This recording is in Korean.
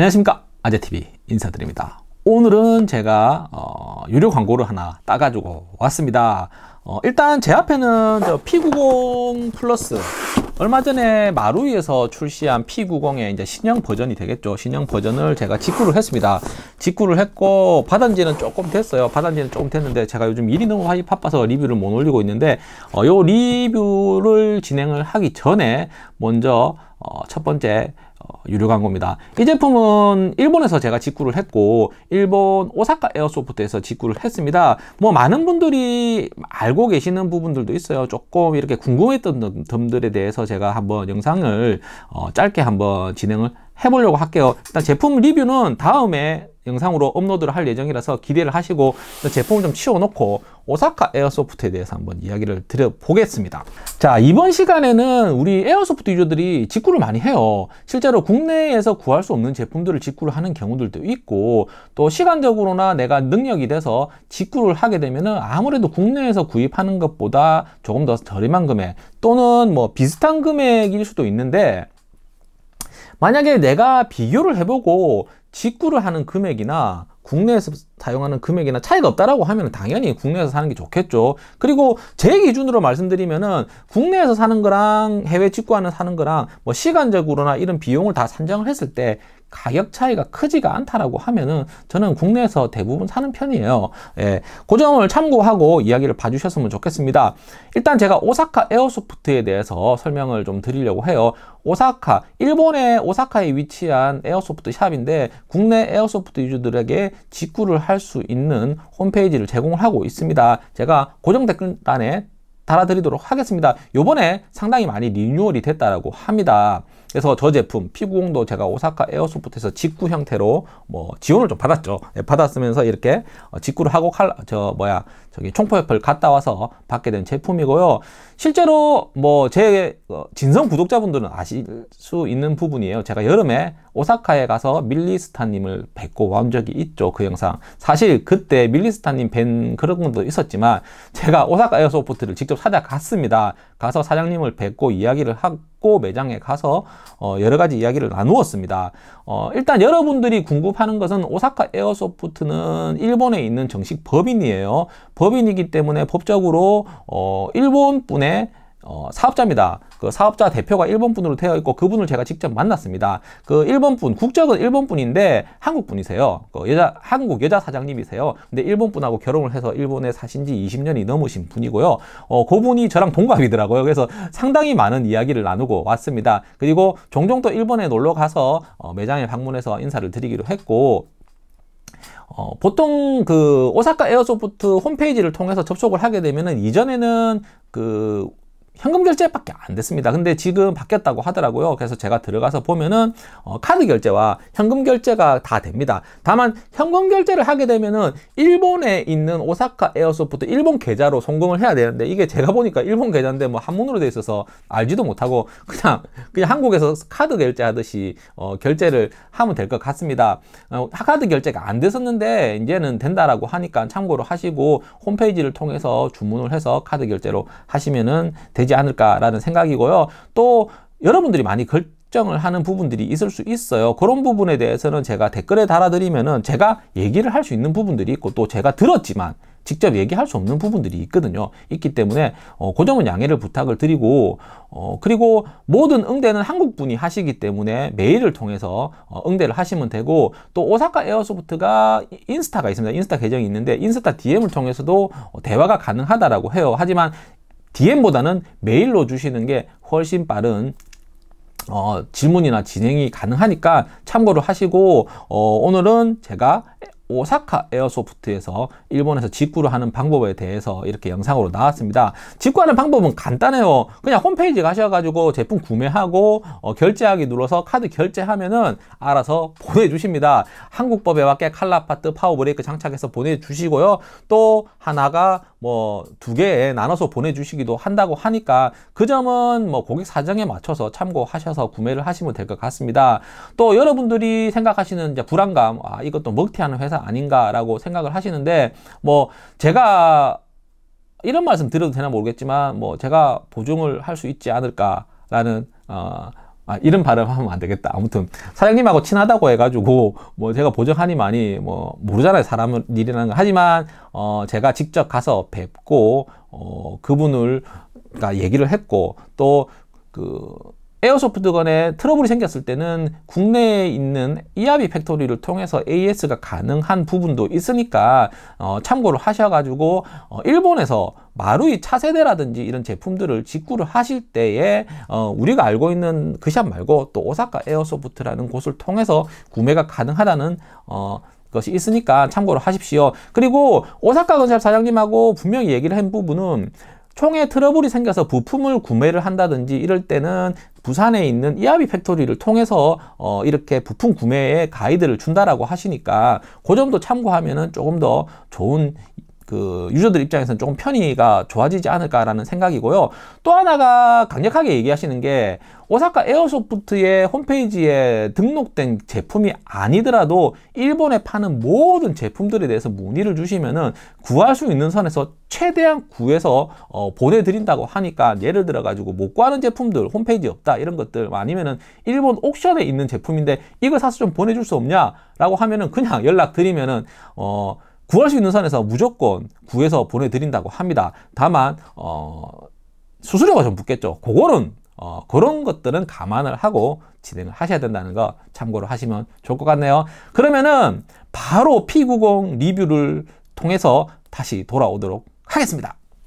안녕하십니까 아재TV 인사드립니다 오늘은 제가 어, 유료 광고를 하나 따가지고 왔습니다 어, 일단 제 앞에는 저 P90 플러스 얼마 전에 마루이에서 출시한 P90의 이제 신형 버전이 되겠죠 신형 버전을 제가 직구를 했습니다 직구를 했고 받은 지는 조금 됐어요 받은 지는 조금 됐는데 제가 요즘 일이 너무 바빠서 리뷰를 못 올리고 있는데 어, 요 리뷰를 진행을 하기 전에 먼저 어, 첫 번째 어, 유료 광고입니다. 이 제품은 일본에서 제가 직구를 했고 일본 오사카 에어소프트에서 직구를 했습니다. 뭐 많은 분들이 알고 계시는 부분들도 있어요. 조금 이렇게 궁금했던 점들에 대해서 제가 한번 영상을 어, 짧게 한번 진행을 해보려고 할게요. 일단 제품 리뷰는 다음에 영상으로 업로드를 할 예정이라서 기대를 하시고 제품을 좀 치워놓고 오사카 에어소프트에 대해서 한번 이야기를 드려보겠습니다. 자 이번 시간에는 우리 에어소프트 유저들이 직구를 많이 해요. 실제로 국내에서 구할 수 없는 제품들을 직구를 하는 경우들도 있고 또 시간적으로나 내가 능력이 돼서 직구를 하게 되면 은 아무래도 국내에서 구입하는 것보다 조금 더 저렴한 금액 또는 뭐 비슷한 금액일 수도 있는데 만약에 내가 비교를 해보고 직구를 하는 금액이나 국내에서 사용하는 금액이나 차이가 없다라고 하면 당연히 국내에서 사는 게 좋겠죠. 그리고 제 기준으로 말씀드리면은 국내에서 사는 거랑 해외 직구하는 사는 거랑 뭐 시간적으로나 이런 비용을 다 산정을 했을 때 가격 차이가 크지가 않다라고 하면은 저는 국내에서 대부분 사는 편이에요. 예. 그 점을 참고하고 이야기를 봐주셨으면 좋겠습니다. 일단 제가 오사카 에어소프트에 대해서 설명을 좀 드리려고 해요. 오사카, 일본의 오사카에 위치한 에어소프트 샵인데 국내 에어소프트 유저들에게 직구를 할 수 있는 홈페이지를 제공 하고 있습니다. 제가 고정 댓글란에 달아드리도록 하겠습니다. 요번에 상당히 많이 리뉴얼이 됐다라고 합니다. 그래서 저 제품 피9 0도 제가 오사카 에어소프트에서 직구 형태로 뭐 지원을 좀 받았죠. 네, 받았으면서 이렇게 어, 직구를 하고 칼, 저 뭐야 저기 총포협을 갔다 와서 받게 된 제품이고요. 실제로 뭐제 어, 진성 구독자분들은 아실 수 있는 부분이에요. 제가 여름에 오사카에 가서 밀리스타님을 뵙고 와온 적이 있죠. 그 영상. 사실 그때 밀리스타님 뵌 그런 것도 있었지만 제가 오사카 에어소프트를 직접 찾아갔습니다. 가서 사장님을 뵙고 이야기를 하고 매장에 가서 어, 여러 가지 이야기를 나누었습니다. 어, 일단 여러분들이 궁금하는 것은 오사카 에어소프트는 일본에 있는 정식 법인이에요. 법인이기 때문에 법적으로 어, 일본 분의 어, 사업자입니다. 그 사업자 대표가 일본 분으로 되어 있고 그분을 제가 직접 만났습니다. 그 일본 분, 국적은 일본 분인데 한국 분이세요. 그 여자, 한국 여자 사장님이세요. 근데 일본 분하고 결혼을 해서 일본에 사신 지 20년이 넘으신 분이고요. 어, 그 분이 저랑 동갑이더라고요. 그래서 상당히 많은 이야기를 나누고 왔습니다. 그리고 종종 또 일본에 놀러 가서 어, 매장에 방문해서 인사를 드리기로 했고, 어, 보통 그 오사카 에어소프트 홈페이지를 통해서 접속을 하게 되면은 이전에는 그 현금 결제밖에 안 됐습니다. 근데 지금 바뀌었다고 하더라고요. 그래서 제가 들어가서 보면은 어, 카드 결제와 현금 결제가 다 됩니다. 다만 현금 결제를 하게 되면은 일본에 있는 오사카 에어소프트 일본 계좌로 송금을 해야 되는데 이게 제가 보니까 일본 계좌인데 뭐 한문으로 돼 있어서 알지도 못하고 그냥 그냥 한국에서 카드 결제하듯이 어, 결제를 하면 될 것 같습니다. 어, 카드 결제가 안 됐었는데 이제는 된다라고 하니까 참고로 하시고 홈페이지를 통해서 주문을 해서 카드 결제로 하시면은 되지. 되지 않을까라는 생각이고요. 또 여러분들이 많이 걸, 정을 하는 부분들이 있을 수 있어요. 그런 부분에 대해서는 제가 댓글에 달아드리면은 제가 얘기를 할 수 있는 부분들이 있고 또 제가 들었지만 직접 얘기할 수 없는 부분들이 있거든요. 있기 때문에 어, 그 점은 양해를 부탁을 드리고 어, 그리고 모든 응대는 한국분이 하시기 때문에 메일을 통해서 어, 응대를 하시면 되고 또 오사카 에어소프트가 인스타가 있습니다. 인스타 계정이 있는데 인스타 DM을 통해서도 어, 대화가 가능하다라고 해요. 하지만 DM보다는 메일로 주시는 게 훨씬 빠른 어, 질문이나 진행이 가능하니까 참고를 하시고 어, 오늘은 제가 오사카 에어소프트에서 일본에서 직구를 하는 방법에 대해서 이렇게 영상으로 나왔습니다. 직구하는 방법은 간단해요. 그냥 홈페이지 가셔가지고 제품 구매하고 어, 결제하기 눌러서 카드 결제하면은 알아서 보내주십니다. 한국법에 맞게 칼라파트 파워브레이크 장착해서 보내주시고요. 또 하나가 뭐 두 개에 나눠서 보내주시기도 한다고 하니까 그 점은 뭐 고객 사정에 맞춰서 참고하셔서 구매를 하시면 될 것 같습니다. 또 여러분들이 생각하시는 이제 불안감, 아 이것도 먹튀하는 회사 아닌가라고 생각을 하시는데 뭐 제가 이런 말씀 드려도 되나 모르겠지만 뭐 제가 보증을 할 수 있지 않을까라는 어, 아, 이런 발음하면 안 되겠다. 아무튼 사장님하고 친하다고 해가지고 뭐 제가 보증하니 많이 뭐 모르잖아요 사람 일이라는 거. 하지만 어 제가 직접 가서 뵙고 어 그분을 그니까 얘기를 했고 또그 에어소프트 건에 트러블이 생겼을 때는 국내에 있는 ERB 팩토리를 통해서 AS가 가능한 부분도 있으니까 어, 참고를 하셔가지고 어, 일본에서 마루이 차세대라든지 이런 제품들을 직구를 하실 때에 어, 우리가 알고 있는 그샵 말고 또 오사카 에어소프트라는 곳을 통해서 구매가 가능하다는 어, 것이 있으니까 참고를 하십시오. 그리고 오사카 건샵 사장님하고 분명히 얘기를 한 부분은 총에 트러블이 생겨서 부품을 구매를 한다든지 이럴 때는 부산에 있는 이아비 팩토리를 통해서 어 이렇게 부품 구매에 가이드를 준다라고 하시니까 그 점도 참고하면 조금 더 좋은 그 유저들 입장에서는 조금 편의가 좋아지지 않을까라는 생각이고요. 또 하나가 강력하게 얘기하시는 게 오사카 에어소프트의 홈페이지에 등록된 제품이 아니더라도 일본에 파는 모든 제품들에 대해서 문의를 주시면은 구할 수 있는 선에서 최대한 구해서 어 보내드린다고 하니까 예를 들어 가지고 못 구하는 제품들 홈페이지 없다 이런 것들 아니면은 일본 옥션에 있는 제품인데 이걸 사서 좀 보내줄 수 없냐 라고 하면은 그냥 연락 드리면은 어 구할 수 있는 선에서 무조건 구해서 보내드린다고 합니다. 다만 어, 수수료가 좀 붙겠죠. 그거는 어, 그런 것들은 감안을 하고 진행을 하셔야 된다는 거 참고를 하시면 좋을 것 같네요. 그러면은 바로 P90 리뷰를 통해서 다시 돌아오도록 하겠습니다.